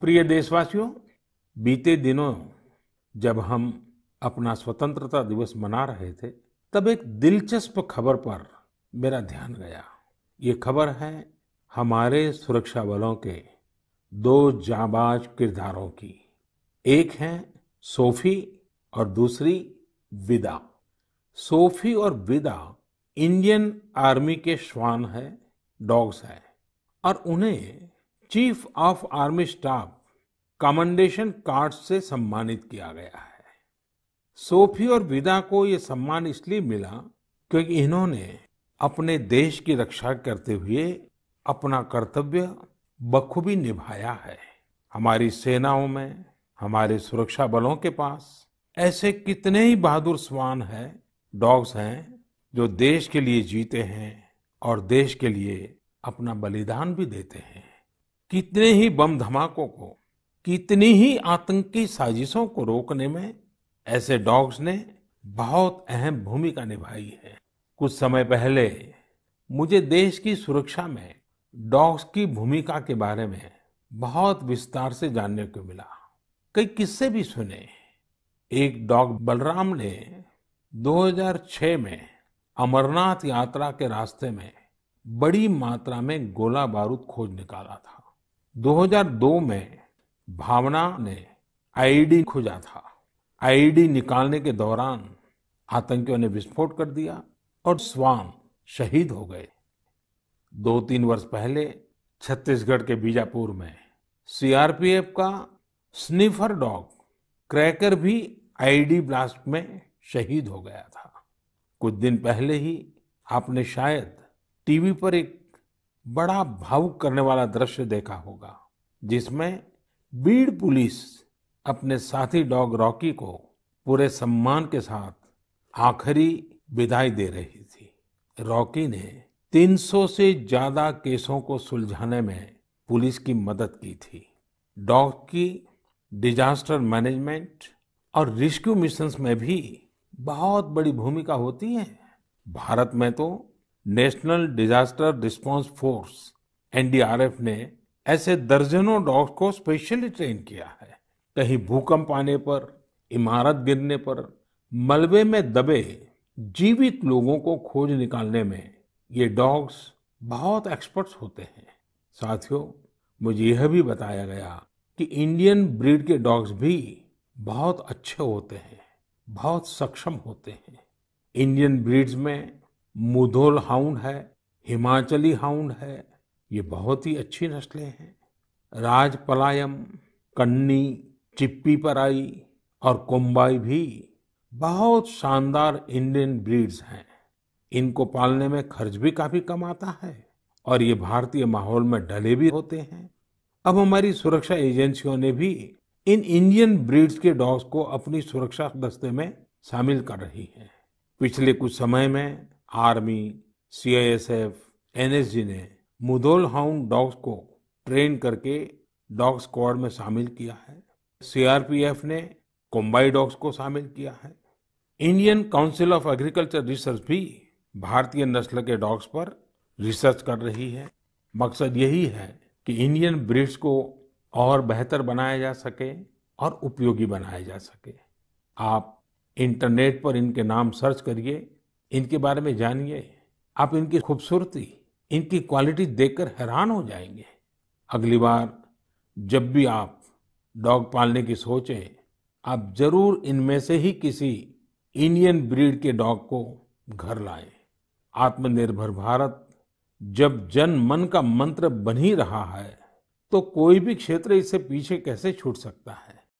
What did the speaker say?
प्रिय देशवासियों बीते दिनों जब हम अपना स्वतंत्रता दिवस मना रहे थे तब एक दिलचस्प खबर पर मेरा ध्यान गया ये खबर है हमारे सुरक्षा बलों के दो जाबाज किरदारों की एक है सोफी और दूसरी विदा सोफी और विदा इंडियन आर्मी के श्वान है डॉग्स है और उन्हें chief of army staff commendation card से सम्मानित किया गया है सोफी और विदा को ये सम्मान इसलिए मिला क्योंकि इन्होंने अपने देश की रक्षा करते हुए अपना कर्तव्य बखूबी निभाया है हमारी सेनाओं में हमारे सुरक्षा बलों के पास ऐसे कितने ही बहादुर स्वान हैं डॉग्स हैं जो देश के लिए जीते हैं और देश के लिए अपना बलिदान भी देते हैं कितने ही बम धमाकों को कितनी ही आतंकी साजिशों को रोकने में ऐसे डॉग्स ने बहुत अहम भूमिका निभाई है कुछ समय पहले मुझे देश की सुरक्षा में डॉग्स की भूमिका के बारे में बहुत विस्तार से जानने को मिला कई किस्से भी सुने एक डॉग बलराम ने 2006 में अमरनाथ यात्रा के रास्ते में बड़ी मात्रा में गोला बारूद खोज निकाला था 2002 में भावना ने आईडी खोजा था आईडी निकालने के दौरान आतंकियों ने विस्फोट कर दिया और स्वान शहीद हो गए दो तीन वर्ष पहले छत्तीसगढ़ के बीजापुर में सीआरपीएफ का स्निफर डॉग क्रैकर भी आईडी ब्लास्ट में शहीद हो गया था कुछ दिन पहले ही आपने शायद टीवी पर एक बड़ा भावुक करने वाला दृश्य देखा होगा जिसमें बीड़ पुलिस अपने साथी डॉग रॉकी को पूरे सम्मान के साथ आखिरी विदाई दे रही थी रॉकी ने 300 से ज्यादा केसों को सुलझाने में पुलिस की मदद की थी डॉग की डिजास्टर मैनेजमेंट और रेस्क्यू मिशंस में भी बहुत बड़ी भूमिका होती है भारत में तो national disaster response force NDRF ने ऐसे दर्जनों डॉग्स को स्पेशली ट्रेन किया है कहीं भूकंप आने पर इमारत गिरने पर मलबे में दबे जीवित लोगों को खोज निकालने में ये डॉग्स बहुत एक्सपर्ट्स होते हैं साथियों मुझे यह भी बताया गया कि इंडियन ब्रीड के डॉग्स भी बहुत अच्छे होते हैं बहुत सक्षम होते हैं इंडियन ब्रीड्स में मुधोल हाउंड है हिमाचली हाउंड है ये बहुत ही अच्छी नस्लें हैं राजपलायम कन्नी चिप्पी पराई और कोम्बाई भी बहुत शानदार इंडियन ब्रीड्स हैं इनको पालने में खर्च भी काफी कम आता है और ये भारतीय माहौल में डले भी होते हैं अब हमारी सुरक्षा एजेंसियों ने भी इन इंडियन ब्रीड्स के डॉग्स को अपनी सुरक्षा दस्ते में शामिल कर रही है पिछले कुछ समय में आर्मी सीआईएसएफ एनएसजी ने मुधोल हाउंड डॉग्स को ट्रेन करके डॉग स्क्वाड में शामिल किया है सीआरपीएफ ने कोम्बाई डॉग्स को शामिल किया है Indian council of agriculture research भी भारतीय नस्ल के डॉग्स पर रिसर्च कर रही है मकसद यही है कि इंडियन ब्रीड्स को और बेहतर बनाया जा सके और उपयोगी बनाया जा सके आप इंटरनेट पर इनके नाम सर्च करिए इनके बारे में जानिए आप इनकी खूबसूरती इनकी क्वालिटी देखकर हैरान हो जाएंगे अगली बार जब भी आप डॉग पालने की सोचें आप जरूर इनमें से ही किसी इंडियन ब्रीड के डॉग को घर लाएं। आत्मनिर्भर भारत जब जन मन का मंत्र बन ही रहा है तो कोई भी क्षेत्र इससे पीछे कैसे छूट सकता है